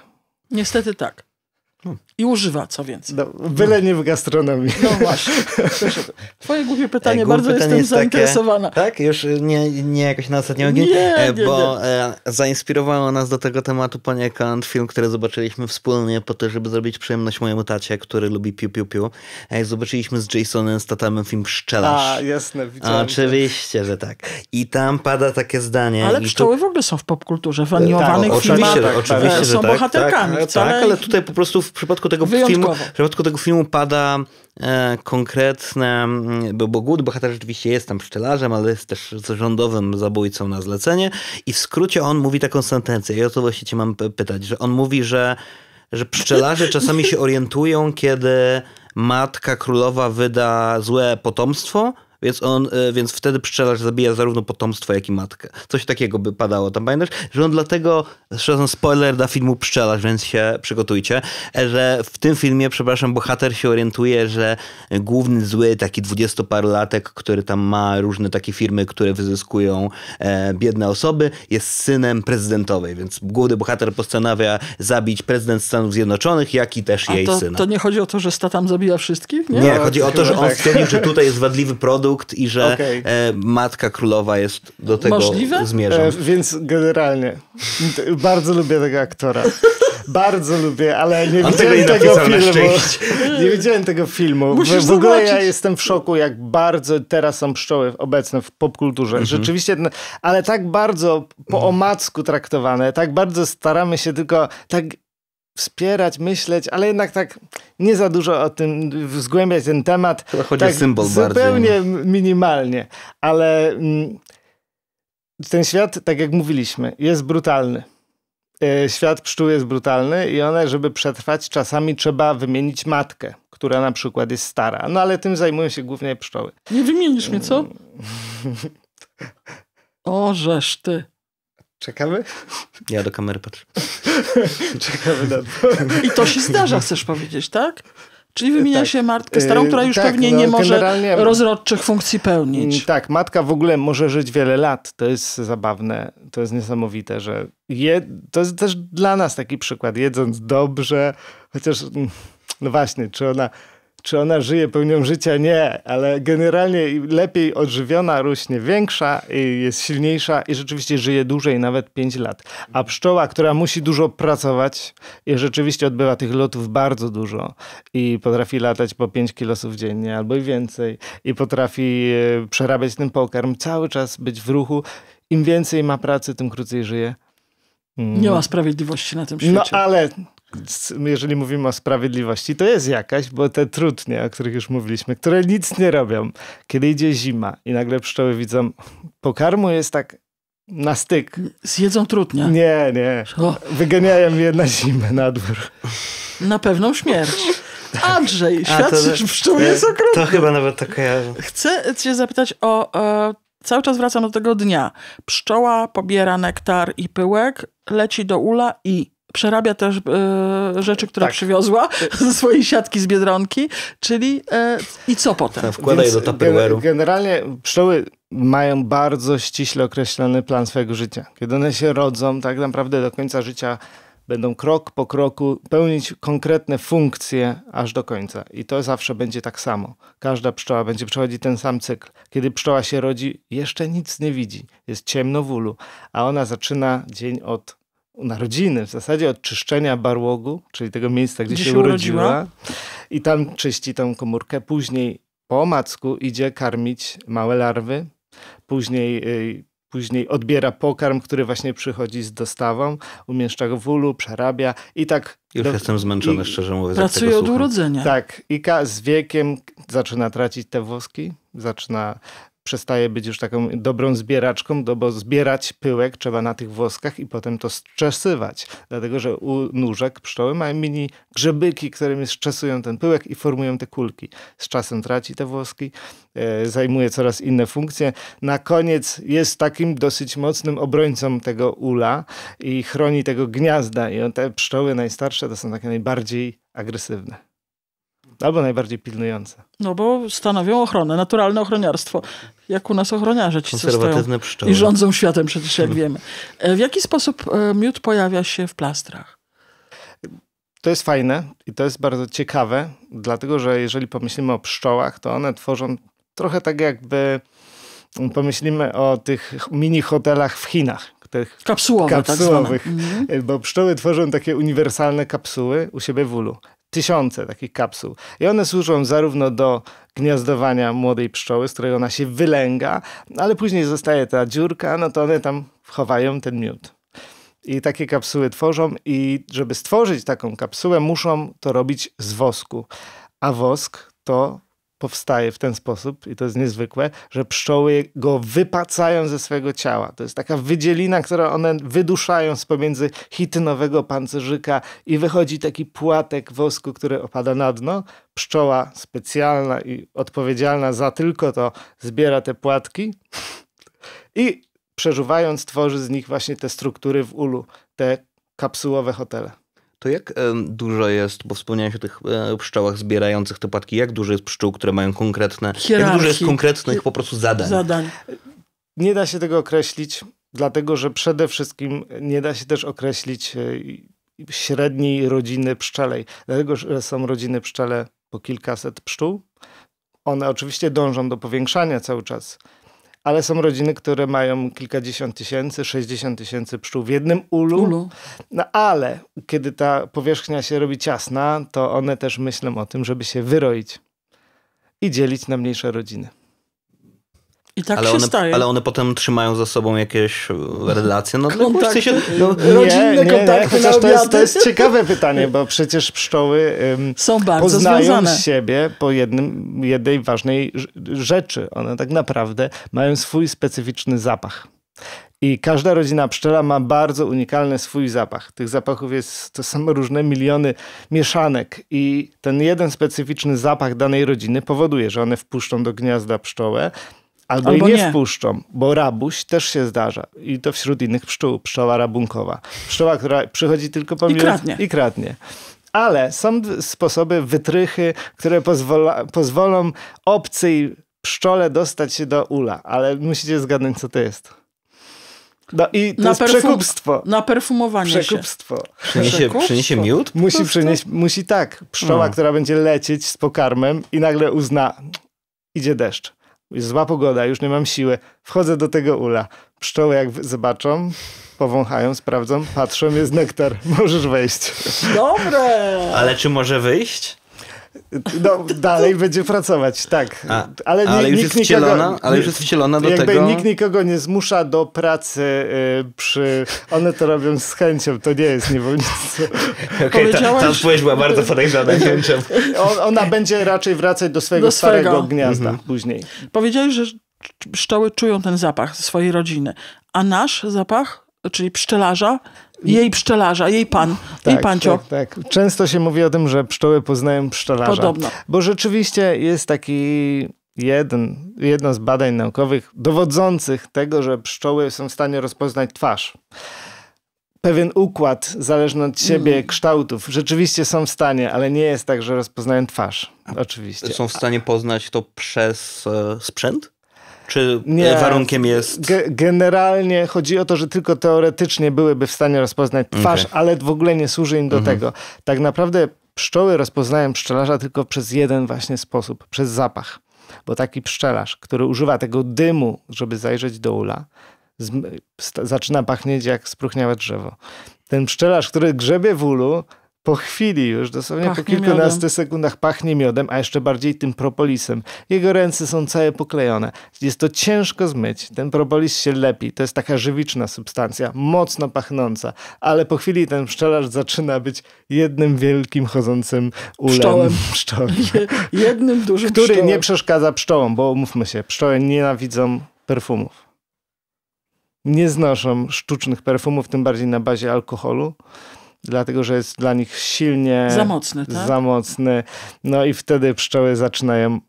Niestety tak. Hm. I używa, co więcej. No, byle nie w gastronomii. No właśnie. Twoje głupie pytanie, Głupie bardzo pytanie jestem zainteresowana. Takie, tak? Już nie, nie jakoś na ostatni ogień? Nie, e, nie, bo nie. E, zainspirowało nas do tego tematu poniekąd film, który zobaczyliśmy wspólnie po to, żeby zrobić przyjemność mojemu tacie, który lubi piu piu piu. E, zobaczyliśmy z Jasonem Stathamem film Pszczelarz. A, jasne, widziałem. Tak. Oczywiście, że tak. I tam pada takie zdanie. Ale pszczoły tu... w ogóle są w popkulturze, w animowanych tak, filmach. Oczywiście, tak, oczywiście, że są tak, bohaterkami. Tak, tak, ale tutaj po prostu w przypadku przypadku tego filmu, w przypadku tego filmu pada e, konkretne, mm, bo, bo głód bohater rzeczywiście jest tam pszczelarzem, ale jest też rządowym zabójcą na zlecenie i w skrócie on mówi taką sentencję i o to właśnie cię mam pytać, że on mówi, że, że pszczelarze czasami się orientują, kiedy matka królowa wyda złe potomstwo, więc on, e, więc wtedy pszczelarz zabija zarówno potomstwo, jak i matkę. Coś takiego by padało tam, pamiętasz? Że on dlatego, zresztą spoiler dla filmu Pszczelarz, więc się przygotujcie, że w tym filmie, przepraszam, bohater się orientuje, że główny zły, taki dwudziestoparolatek, który tam ma różne takie firmy, które wyzyskują e, biedne osoby, jest synem prezydentowej, więc główny bohater postanawia zabić prezydent Stanów Zjednoczonych, jak i też A jej to, syna. to nie chodzi o to, że statam zabija wszystkich? Nie, nie no, chodzi o to, że on tak. stwierdził, że tutaj jest wadliwy produkt, produkt i że okay. E, matka królowa jest do tego Możliwe? E, więc generalnie bardzo lubię tego aktora. Bardzo lubię, ale nie On widziałem tego, tego filmu. Nie widziałem tego filmu. Musisz w, w ogóle ja jestem w szoku, jak bardzo teraz są pszczoły obecne w popkulturze. Mhm. Rzeczywiście, no, ale tak bardzo po omacku traktowane, tak bardzo staramy się tylko tak wspierać, myśleć, ale jednak tak nie za dużo o tym, zgłębiać ten temat. Chyba chodzi tak o symbol zupełnie bardziej. No. minimalnie, ale mm, ten świat, tak jak mówiliśmy, jest brutalny. E, świat pszczół jest brutalny i one, żeby przetrwać, czasami trzeba wymienić matkę, która na przykład jest stara. No ale tym zajmują się głównie pszczoły. Nie wymienisz mnie, co? Mm. O, żeż ty. Czekamy? Ja do kamery patrzę. Czekamy na to. I to się zdarza, chcesz powiedzieć, tak? Czyli wymienia tak. się matkę starą, y, która już tak, pewnie no, nie może rozrodczych funkcji pełnić. Mm, tak, matka w ogóle może żyć wiele lat. To jest zabawne, to jest niesamowite, że je, to jest też dla nas taki przykład. Jedząc dobrze, chociaż mm, no właśnie, czy ona czy ona żyje pełnią życia? Nie, ale generalnie lepiej odżywiona rośnie większa, jest silniejsza i rzeczywiście żyje dłużej, nawet 5 lat. A pszczoła, która musi dużo pracować i rzeczywiście odbywa tych lotów bardzo dużo i potrafi latać po 5 kilosów dziennie albo i więcej i potrafi e, przerabiać ten pokarm, cały czas być w ruchu. Im więcej ma pracy, tym krócej żyje. Mm. Nie ma sprawiedliwości na tym no, świecie. No ale jeżeli mówimy o sprawiedliwości, to jest jakaś, bo te trudnie, o których już mówiliśmy, które nic nie robią. Kiedy idzie zima i nagle pszczoły widzą, pokarmu jest tak na styk. Zjedzą trudnie. Nie, nie. Wyganiają je na zimę, na dwór. Na pewną śmierć. Andrzej, świat pszczół jest okrutny. To chyba nawet tak ja Chcę cię zapytać o... o e, cały czas wracam do tego dnia. Pszczoła pobiera nektar i pyłek, leci do ula i przerabia też e, rzeczy, które tak. przywiozła ze swojej siatki z Biedronki, czyli e, i co potem? Wkłada wkładaj do tupperware'u. Generalnie pszczoły mają bardzo ściśle określony plan swojego życia. Kiedy one się rodzą, tak naprawdę do końca życia będą krok po kroku pełnić konkretne funkcje aż do końca. I to zawsze będzie tak samo. Każda pszczoła będzie przechodzić ten sam cykl. Kiedy pszczoła się rodzi, jeszcze nic nie widzi. Jest ciemno w ulu, a ona zaczyna dzień od narodziny, w zasadzie od czyszczenia barłogu, czyli tego miejsca, gdzie, gdzie się urodziła. urodziła. I tam czyści tą komórkę. Później po omacku idzie karmić małe larwy. Później, y, później odbiera pokarm, który właśnie przychodzi z dostawą, umieszcza go w ulu, przerabia i tak... Już do... jestem zmęczony, I... szczerze mówiąc. Pracuje od urodzenia. Tak. I z wiekiem zaczyna tracić te włoski, zaczyna przestaje być już taką dobrą zbieraczką, no bo zbierać pyłek trzeba na tych włoskach i potem to strzesywać. Dlatego, że u nóżek pszczoły mają mini grzebyki, którymi strzesują ten pyłek i formują te kulki. Z czasem traci te włoski, e, zajmuje coraz inne funkcje. Na koniec jest takim dosyć mocnym obrońcą tego ula i chroni tego gniazda. I te pszczoły najstarsze to są takie najbardziej agresywne albo najbardziej pilnujące. No bo stanowią ochronę, naturalne ochroniarstwo. Jak u nas ochroniarze ci, Konserwatywne co stoją i rządzą światem przecież, jak wiemy. E, w jaki sposób e, miód pojawia się w plastrach? To jest fajne i to jest bardzo ciekawe, dlatego że jeżeli pomyślimy o pszczołach, to one tworzą trochę tak jakby pomyślimy o tych mini hotelach w Chinach. Tych kapsułowe, tak kapsułowych, tak zwane. Mhm. bo pszczoły tworzą takie uniwersalne kapsuły u siebie w ulu tysiące takich kapsuł. I one służą zarówno do gniazdowania młodej pszczoły, z której ona się wylęga, ale później zostaje ta dziurka, no to one tam chowają ten miód. I takie kapsuły tworzą i żeby stworzyć taką kapsułę, muszą to robić z wosku. A wosk to powstaje w ten sposób, i to jest niezwykłe, że pszczoły go wypacają ze swojego ciała. To jest taka wydzielina, którą one wyduszają z pomiędzy hitynowego pancerzyka i wychodzi taki płatek wosku, który opada na dno. Pszczoła specjalna i odpowiedzialna za tylko to zbiera te płatki i przeżuwając tworzy z nich właśnie te struktury w ulu, te kapsułowe hotele to jak e, dużo jest, bo wspomniałeś o tych e, pszczołach zbierających te płatki, jak dużo jest pszczół, które mają konkretne, Hierarchii. jak dużo jest konkretnych po prostu zadań? Zadań. Nie da się tego określić, dlatego że przede wszystkim nie da się też określić e, średniej rodziny pszczelej, dlatego że są rodziny pszczele po kilkaset pszczół. One oczywiście dążą do powiększania cały czas, ale są rodziny, które mają kilkadziesiąt tysięcy, sześćdziesiąt tysięcy pszczół w jednym ulu. ulu. No ale kiedy ta powierzchnia się robi ciasna, to one też myślą o tym, żeby się wyroić i dzielić na mniejsze rodziny. I tak ale się one, staje. Ale one potem trzymają za sobą jakieś e, relacje. No, no, no, kontakty, w sensie, no, nie, rodzinne nie, kontakty nie, to jest, to jest ciekawe pytanie, bo przecież pszczoły um, są bardzo poznają związane. siebie po jednym, jednej ważnej rzeczy. One tak naprawdę mają swój specyficzny zapach. I każda rodzina pszczela ma bardzo unikalny swój zapach. Tych zapachów jest to samo różne miliony mieszanek. I ten jeden specyficzny zapach danej rodziny powoduje, że one wpuszczą do gniazda pszczołę, Albo, Albo i nie, wpuszczą, bo rabuś też się zdarza. I to wśród innych pszczół, pszczoła rabunkowa. Pszczoła, która przychodzi tylko po miód kradnie. I kradnie. Ale są sposoby, wytrychy, które pozwola, pozwolą obcej pszczole dostać się do ula. Ale musicie zgadnąć, co to jest. No i to na jest przekupstwo. Na perfumowanie przekupstwo. się. Przyniesie, przyniesie miód? Musi przynieść, musi tak. Pszczoła, no. która będzie lecieć z pokarmem i nagle uzna, idzie deszcz zła pogoda, już nie mam siły. Wchodzę do tego ula. Pszczoły jak zobaczą, powąchają, sprawdzą, patrzą, jest nektar, możesz wejść. Dobre! Ale czy może wyjść? No, dalej będzie pracować, tak. A, ale, ale, już jest nikogo, wcielona, ale już jest wcielona do jakby tego. Nikt nikogo nie zmusza do pracy y, przy... One to robią z chęcią, to nie jest niewolnictwo. Okej, okay, Powiedziałeś... ta, odpowiedź była bardzo podejrzana chęcią. Ona będzie raczej wracać do swojego, do starego gniazda mhm. później. Powiedziałeś, że pszczoły czują ten zapach ze swojej rodziny, a nasz zapach, czyli pszczelarza, jej pszczelarza, jej pan, tak, jej pancio. Tak, tak. Często się mówi o tym, że pszczoły poznają pszczelarza. Podobno. Bo rzeczywiście jest taki jeden, jedno z badań naukowych dowodzących tego, że pszczoły są w stanie rozpoznać twarz. Pewien układ zależny od siebie mm. kształtów rzeczywiście są w stanie, ale nie jest tak, że rozpoznają twarz. Oczywiście. Są w stanie poznać to przez e, sprzęt? Czy e, nie, warunkiem jest. generalnie chodzi o to, że tylko teoretycznie byłyby w stanie rozpoznać twarz, okay. ale w ogóle nie służy im do mhm. tego. Tak naprawdę pszczoły rozpoznają pszczelarza tylko przez jeden właśnie sposób przez zapach. Bo taki pszczelarz, który używa tego dymu, żeby zajrzeć do ula, zaczyna pachnieć jak spróchniałe drzewo. Ten pszczelarz, który grzebie w ulu, po chwili już, dosłownie pachnie po kilkunastu miodem. sekundach pachnie miodem, a jeszcze bardziej tym propolisem. Jego ręce są całe poklejone. Jest to ciężko zmyć. Ten propolis się lepi. To jest taka żywiczna substancja, mocno pachnąca. Ale po chwili ten pszczelarz zaczyna być jednym wielkim chodzącym ulem. Pszczołem. pszczołem. jednym dużym Który pszczołem. nie przeszkadza pszczołom, bo umówmy się, pszczoły nienawidzą perfumów nie znoszą sztucznych perfumów, tym bardziej na bazie alkoholu dlatego że jest dla nich silnie za mocny, tak? za mocny. No i wtedy pszczoły zaczynają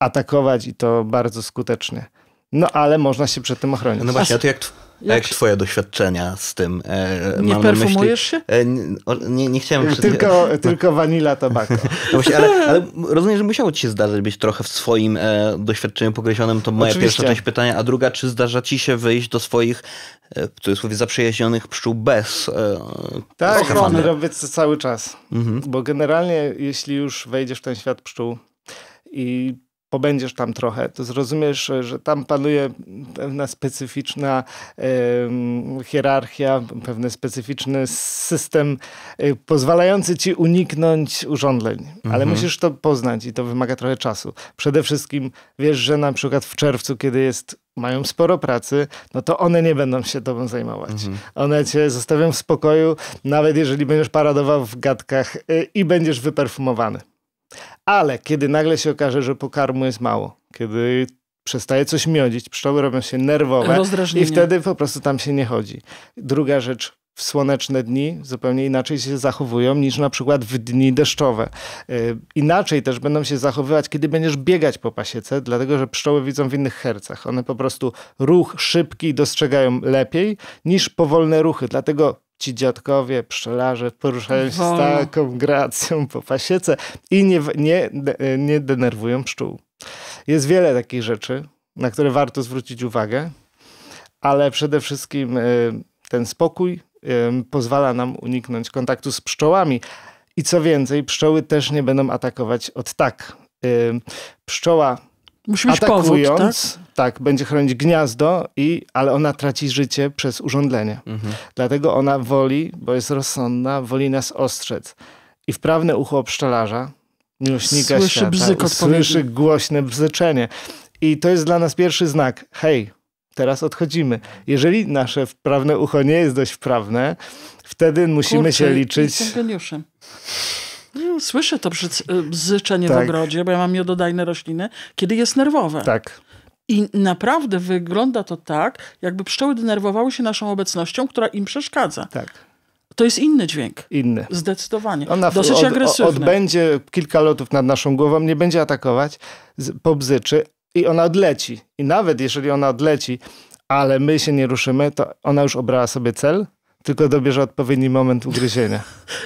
atakować i to bardzo skutecznie. No ale można się przed tym ochronić. No właśnie, a to jak jak, jak twoje doświadczenia z tym? E, nie perfumujesz się? E, nie, nie chciałem... Przed... Tylko, tylko vanilla tobacco. No ale, ale, rozumiem, że musiało ci się zdarzyć być trochę w swoim e, doświadczeniu pokreślonym. To moja Oczywiście. pierwsza część pytania. A druga, czy zdarza ci się wyjść do swoich e, w cudzysłowie zaprzyjaźnionych pszczół bez e, Tak, ochrony robię to cały czas. Mhm. Bo generalnie, jeśli już wejdziesz w ten świat pszczół i pobędziesz tam trochę, to zrozumiesz, że tam panuje pewna specyficzna hierarchia, pewien specyficzny system y, pozwalający ci uniknąć urządzeń. Mhm. Ale musisz to poznać i to wymaga trochę czasu. Przede wszystkim wiesz, że na przykład w czerwcu, kiedy jest mają sporo pracy, no to one nie będą się tobą zajmować. Mhm. One cię zostawią w spokoju, nawet jeżeli będziesz paradował w gadkach y, i będziesz wyperfumowany. Ale kiedy nagle się okaże, że pokarmu jest mało, kiedy przestaje coś miodzić, pszczoły robią się nerwowe i wtedy po prostu tam się nie chodzi. Druga rzecz, w słoneczne dni zupełnie inaczej się zachowują niż na przykład w dni deszczowe. Y, inaczej też będą się zachowywać, kiedy będziesz biegać po pasiece, dlatego że pszczoły widzą w innych hercach. One po prostu ruch szybki dostrzegają lepiej niż powolne ruchy. Dlatego ci dziadkowie, pszczelarze poruszają się z taką gracją po pasiece i nie, nie, y, nie denerwują pszczół. Jest wiele takich rzeczy, na które warto zwrócić uwagę, ale przede wszystkim y, ten spokój, pozwala nam uniknąć kontaktu z pszczołami. I co więcej, pszczoły też nie będą atakować od tak. Pszczoła Musi atakując, powód, tak? tak? będzie chronić gniazdo, i, ale ona traci życie przez urządlenie Mhm. Dlatego ona woli, bo jest rozsądna, woli nas ostrzec. I wprawne ucho pszczelarza, miłośnika słyszy świata, bzyk słyszy głośne bzyczenie. I to jest dla nas pierwszy znak. Hej, teraz odchodzimy. Jeżeli nasze wprawne ucho nie jest dość wprawne, wtedy musimy Kurczę, się liczyć... Jestem geniuszem. No, słyszę to y, bzyczenie tak. w ogrodzie, bo ja mam miododajne rośliny, kiedy jest nerwowe. Tak. I naprawdę wygląda to tak, jakby pszczoły denerwowały się naszą obecnością, która im przeszkadza. Tak. To jest inny dźwięk. Inny. Zdecydowanie. Ona Dosyć od, agresywny. Odbędzie kilka lotów nad naszą głową, nie będzie atakować, pobzyczy, i ona odleci. I nawet jeżeli ona odleci, ale my się nie ruszymy, to ona już obrała sobie cel, tylko dobierze odpowiedni moment ugryzienia.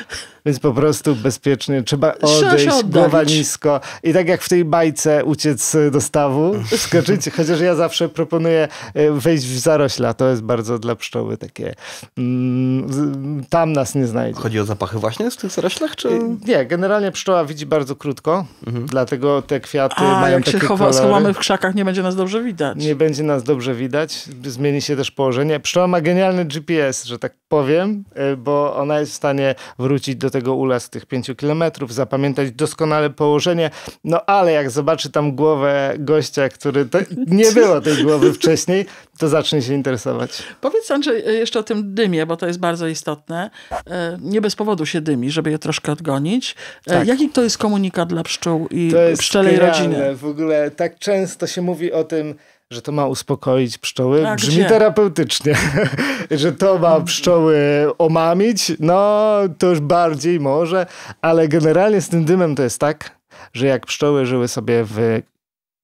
Więc po prostu bezpiecznie trzeba odejść, głowa nisko. I tak jak w tej bajce uciec do stawu, skoczyć. Chociaż ja zawsze proponuję e, wejść w zarośla. To jest bardzo dla pszczoły takie... Mm, tam nas nie znajdzie. Chodzi o zapachy właśnie w tych zaroślach? Czy... E, nie, generalnie pszczoła widzi bardzo krótko. Mhm. Dlatego te kwiaty A, mają takie się chowa, kolory. schowamy w krzakach, nie będzie nas dobrze widać. Nie będzie nas dobrze widać. Zmieni się też położenie. Pszczoła ma genialny GPS, że tak powiem, e, bo ona jest w stanie wrócić do do tego ula z tych pięciu kilometrów, zapamiętać doskonale położenie, no ale jak zobaczy tam głowę gościa, który te, nie było tej głowy wcześniej, to zacznie się interesować. Powiedz Andrzej e, jeszcze o tym dymie, bo to jest bardzo istotne. E, nie bez powodu się dymi, żeby je troszkę odgonić. E, tak. Jaki to jest komunikat dla pszczół i to jest pszczelej rodziny? W ogóle tak często się mówi o tym, że to ma uspokoić pszczoły, brzmi terapeutycznie. że to ma pszczoły omamić, no to już bardziej może, ale generalnie z tym dymem to jest tak, że jak pszczoły żyły sobie w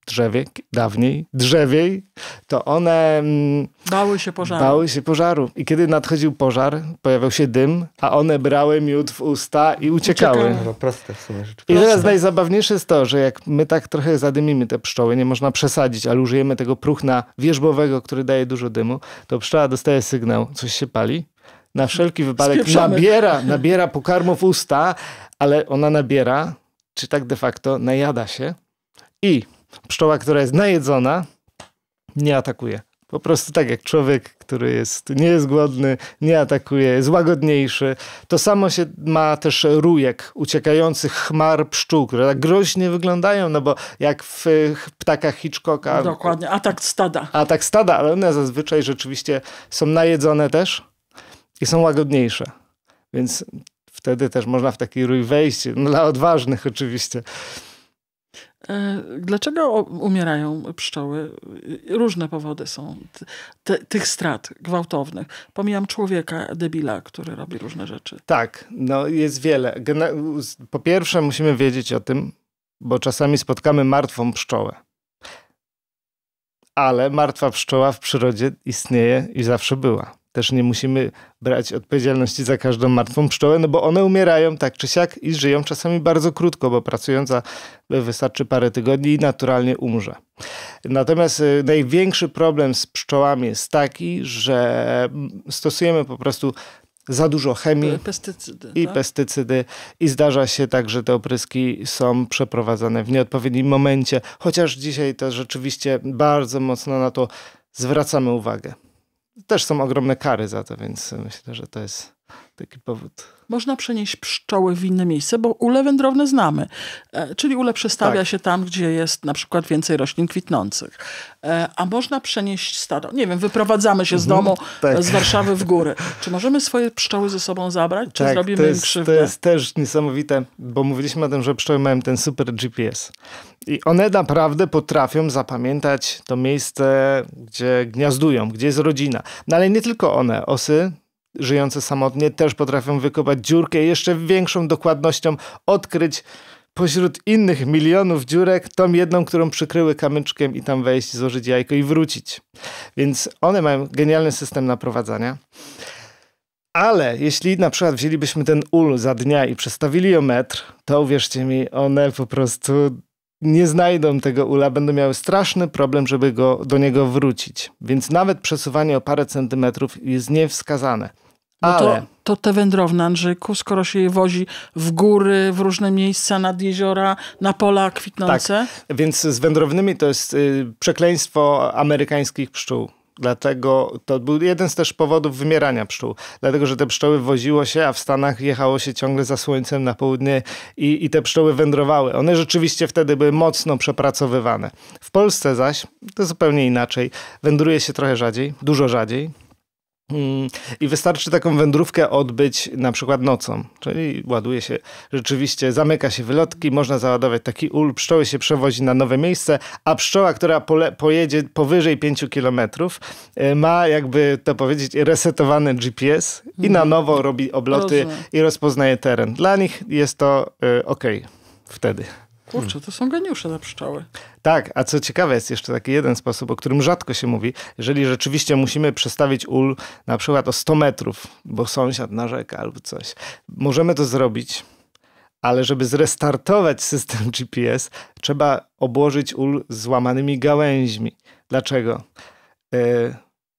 drzewiek, dawniej, drzewiej, to one mm, bały się pożaru. Bały się pożaru. I kiedy nadchodził pożar, pojawiał się dym, a one brały miód w usta i uciekały. uciekały. No, proste w sumie rzecz. I teraz najzabawniejsze jest to, że jak my tak trochę zadymimy te pszczoły, nie można przesadzić, ale użyjemy tego próchna wierzbowego, który daje dużo dymu, to pszczoła dostaje sygnał, coś się pali, na wszelki wypadek nabiera nabiera, nabiera pokarmów usta, ale ona nabiera, czy tak de facto najada się i pszczoła, która jest najedzona, nie atakuje. Po prostu tak jak człowiek, który jest, nie jest głodny, nie atakuje, jest łagodniejszy. To samo się ma też rujek, uciekających chmar pszczół, które tak groźnie wyglądają, no bo jak w ptakach Hitchcocka. Dokładnie, atak stada. Atak stada, ale one zazwyczaj rzeczywiście są najedzone też i są łagodniejsze. Więc wtedy też można w taki rój wejść, no dla odważnych oczywiście. E, dlaczego umierają pszczoły? Różne powody są tych strat gwałtownych. Pomijam człowieka, debila, który robi różne rzeczy. Tak, no jest wiele. po pierwsze musimy wiedzieć o tym, bo czasami spotkamy martwą pszczołę. Ale martwa pszczoła w przyrodzie istnieje i zawsze była też nie musimy brać odpowiedzialności za każdą martwą pszczołę, no bo one umierają tak czy siak i żyją czasami bardzo krótko, bo pracująca wystarczy parę tygodni i naturalnie umrze. Natomiast y, największy problem z pszczołami jest taki, że mm, stosujemy po prostu za dużo chemii pestycydy, i tak? pestycydy. I zdarza się tak, że te opryski są przeprowadzane w nieodpowiednim momencie, chociaż dzisiaj to rzeczywiście bardzo mocno na to zwracamy uwagę też są ogromne kary za to, więc myślę, że to jest taki powód. Można przenieść pszczoły w inne miejsce, bo ule wędrowne znamy. E, czyli ule przestawia tak. się tam, gdzie jest na przykład więcej roślin kwitnących. E, a można przenieść stado. Nie wiem, wyprowadzamy się z mhm. domu, tak. z Warszawy w góry. Czy możemy swoje pszczoły ze sobą zabrać? Czy tak, zrobimy to jest, im krzywdę? To jest też niesamowite, bo mówiliśmy o tym, że pszczoły mają ten super GPS. I one naprawdę potrafią zapamiętać to miejsce, gdzie gniazdują, gdzie jest rodzina. No ale nie tylko one. Osy żyjące samotnie też potrafią wykopać dziurkę i jeszcze większą dokładnością odkryć pośród innych milionów dziurek tą jedną, którą przykryły kamyczkiem i tam wejść, złożyć jajko i wrócić. Więc one mają genialny system naprowadzania. Ale jeśli na przykład wzięlibyśmy ten ul za dnia i przestawili o metr, to uwierzcie mi, one po prostu nie znajdą tego ula, będą miały straszny problem, żeby go, do niego wrócić. Więc nawet przesuwanie o parę centymetrów jest niewskazane. No to, to te wędrowne, Andrzejku, skoro się je wozi w góry, w różne miejsca, nad jeziora, na pola kwitnące. Tak, więc z wędrownymi to jest y, przekleństwo amerykańskich pszczół. Dlatego to był jeden z też powodów wymierania pszczół. Dlatego, że te pszczoły woziło się, a w Stanach jechało się ciągle za słońcem na południe i, i te pszczoły wędrowały. One rzeczywiście wtedy były mocno przepracowywane. W Polsce zaś to zupełnie inaczej. Wędruje się trochę rzadziej, dużo rzadziej Mm, I wystarczy taką wędrówkę odbyć na przykład nocą, czyli ładuje się rzeczywiście, zamyka się wylotki, można załadować taki ul, pszczoły się przewozi na nowe miejsce, a pszczoła, która pole, pojedzie powyżej 5 km, y, ma jakby to powiedzieć resetowany GPS i na mhm. nowo robi obloty Rozumiem. i rozpoznaje teren. Dla nich jest to y, ok wtedy. Kurczę, to są geniusze na pszczoły. Tak, a co ciekawe jest jeszcze taki jeden sposób, o którym rzadko się mówi. Jeżeli rzeczywiście musimy przestawić ul na przykład o 100 metrów, bo sąsiad narzeka albo coś, możemy to zrobić, ale żeby zrestartować system GPS, trzeba obłożyć ul złamanymi gałęźmi. Dlaczego? Yy,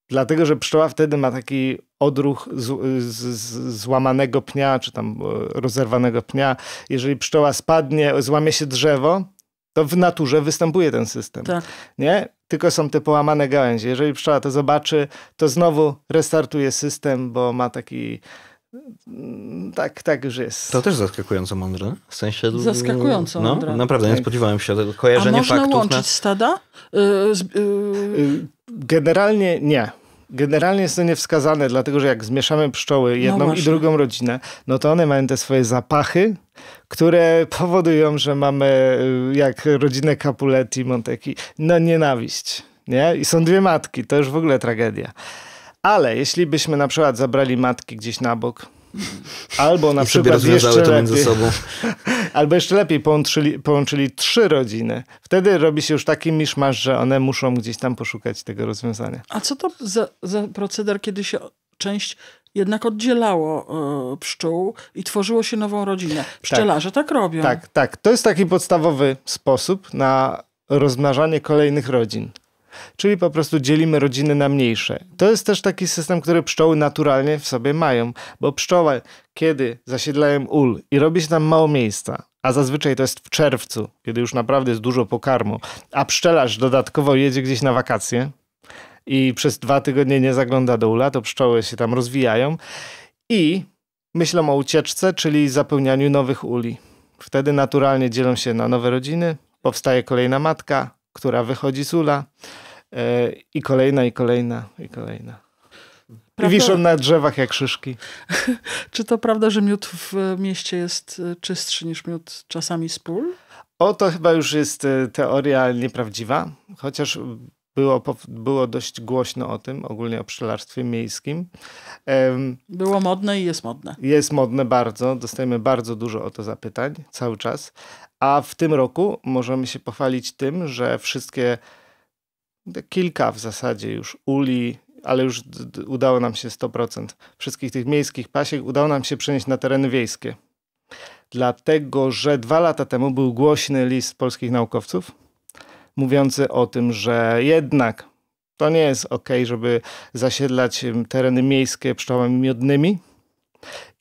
Dlatego, że pszczoła wtedy ma taki odruch z, z, z, złamanego pnia, czy tam e, rozerwanego pnia. Jeżeli pszczoła spadnie, złamie się drzewo, to w naturze występuje ten system. Tak. Nie? Tylko są te połamane gałęzie. Jeżeli pszczoła to zobaczy, to znowu restartuje system, bo ma taki. Mm, tak, tak już jest. To też zaskakująco mądre. W sensie... Zaskakująco no, mądre. Naprawdę, nie tak. spodziewałem się tego kojarzenia A można faktów. można łączyć na... stada? Yy, yy... Generalnie nie. Generalnie jest to niewskazane, dlatego że jak zmieszamy pszczoły, no jedną no i drugą rodzinę, no to one mają te swoje zapachy, które powodują, że mamy y, jak rodzinę Capuletti, Monteki, no nienawiść. Nie? I są dwie matki, to już w ogóle tragedia. Ale jeśli byśmy na przykład zabrali matki gdzieś na bok, Albo na I przykład sobie jeszcze to lepiej, sobą. Albo jeszcze lepiej połączyli, połączyli trzy rodziny. Wtedy robi się już taki miszmasz, że one muszą gdzieś tam poszukać tego rozwiązania. A co to za, za proceder, kiedy się część jednak oddzielało y, pszczół i tworzyło się nową rodzinę. Tak. Pszczelarze tak, tak robią. Tak, tak. To jest taki podstawowy sposób na rozmnażanie kolejnych rodzin. Czyli po prostu dzielimy rodziny na mniejsze. To jest też taki system, który pszczoły naturalnie w sobie mają, bo pszczoły, kiedy zasiedlają ul i robi się tam mało miejsca, a zazwyczaj to jest w czerwcu, kiedy już naprawdę jest dużo pokarmu, a pszczelarz dodatkowo jedzie gdzieś na wakacje i przez dwa tygodnie nie zagląda do ula, to pszczoły się tam rozwijają i myślą o ucieczce, czyli zapełnianiu nowych uli. Wtedy naturalnie dzielą się na nowe rodziny, powstaje kolejna matka, która wychodzi z ula. E, I kolejna, i kolejna, i kolejna. Prawda? wiszą na drzewach jak szyszki. Czy to prawda, że miód w e, mieście jest e, czystszy niż miód czasami z pól? O, to chyba już jest teoria nieprawdziwa, chociaż było, było dość głośno o tym, ogólnie o pszczelarstwie miejskim. Było modne i jest modne. Jest modne bardzo. Dostajemy bardzo dużo o to zapytań cały czas. A w tym roku możemy się pochwalić tym, że wszystkie kilka w zasadzie już uli, ale już udało nam się 100% wszystkich tych miejskich pasiek udało nam się przenieść na tereny wiejskie. Dlatego, że dwa lata temu był głośny list polskich naukowców mówiący o tym, że jednak to nie jest ok, żeby zasiedlać tereny miejskie pszczołami miodnymi,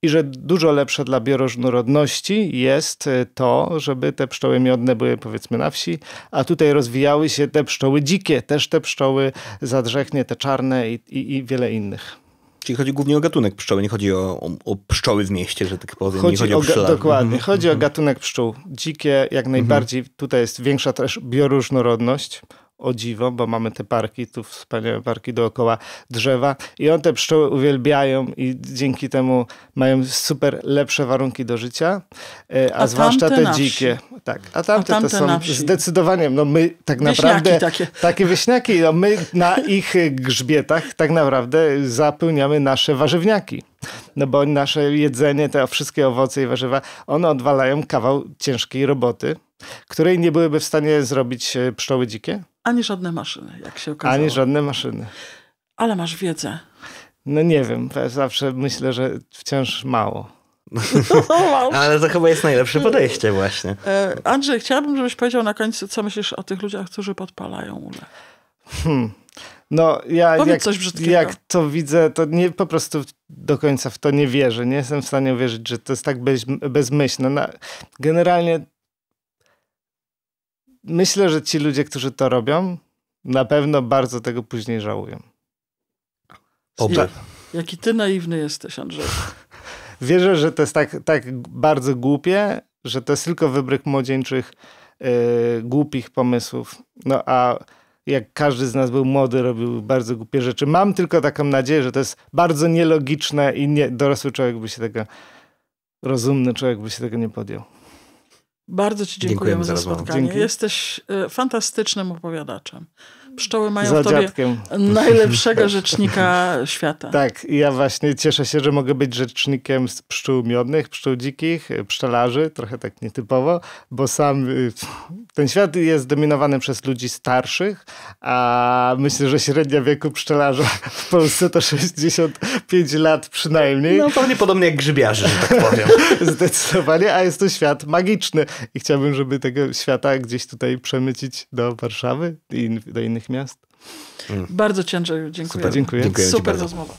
i że dużo lepsze dla bioróżnorodności jest y, to, żeby te pszczoły miodne były powiedzmy na wsi, a tutaj rozwijały się te pszczoły dzikie, też te pszczoły zadrzechnie, te czarne i, i, i wiele innych. Czyli chodzi głównie o gatunek pszczoły, nie chodzi o, o, o pszczoły w mieście, że tak powiem, chodzi nie chodzi o, o Dokładnie, chodzi o mhm. gatunek pszczół. Dzikie jak mhm. najbardziej, tutaj jest większa też bioróżnorodność, o dziwo, bo mamy te parki, tu wspaniałe parki dookoła drzewa i one te pszczoły uwielbiają i dzięki temu mają super lepsze warunki do życia, e, a, a zwłaszcza te dzikie. Tak, a tamte, a tamte to są zdecydowanie, no my tak wieśniaki naprawdę, takie, takie wieśniaki, no my na ich grzbietach tak naprawdę zapełniamy nasze warzywniaki. No bo nasze jedzenie, te wszystkie owoce i warzywa, one odwalają kawał ciężkiej roboty, której nie byłyby w stanie zrobić e, pszczoły dzikie. Ani żadne maszyny, jak się okazało. Ani żadne maszyny. Ale masz wiedzę. No nie wiem, zawsze myślę, że wciąż mało. No, no, no. Ale to chyba jest najlepsze podejście właśnie. E, Andrzej, chciałabym, żebyś powiedział na końcu, co myślisz o tych ludziach, którzy podpalają ulę. Hmm. No, ja jak, coś brzydkiego. jak to widzę, to nie, po prostu do końca w to nie wierzę. Nie jestem w stanie uwierzyć, że to jest tak bez, bezmyślne. generalnie myślę, że ci ludzie, którzy to robią, na pewno bardzo tego później żałują. Oby. jaki ty naiwny jesteś, Andrzej. Wierzę, że to jest tak, tak bardzo głupie, że to jest tylko wybryk młodzieńczych, yy, głupich pomysłów. No a jak każdy z nas był młody, robił bardzo głupie rzeczy. Mam tylko taką nadzieję, że to jest bardzo nielogiczne i nie, dorosły człowiek by się tego, rozumny człowiek by się tego nie podjął. Bardzo Ci dziękujemy, dziękujemy za, spotkanie. Jesteś y, fantastycznym opowiadaczem pszczoły mają Za w tobie dziadkiem. najlepszego rzecznika świata. Tak, ja właśnie cieszę się, że mogę być rzecznikiem z pszczół miodnych, pszczół dzikich, pszczelarzy, trochę tak nietypowo, bo sam y, ten świat jest zdominowany przez ludzi starszych, a myślę, że średnia wieku pszczelarza w Polsce to 65 lat przynajmniej. No pewnie podobnie jak grzybiarzy, że tak powiem. Zdecydowanie, a jest to świat magiczny i chciałbym, żeby tego świata gdzieś tutaj przemycić do Warszawy i do innych innych miast. Mm. Bardzo Ci Andrzeju dziękuję. Super, dziękuję. dziękuję Super rozmowa.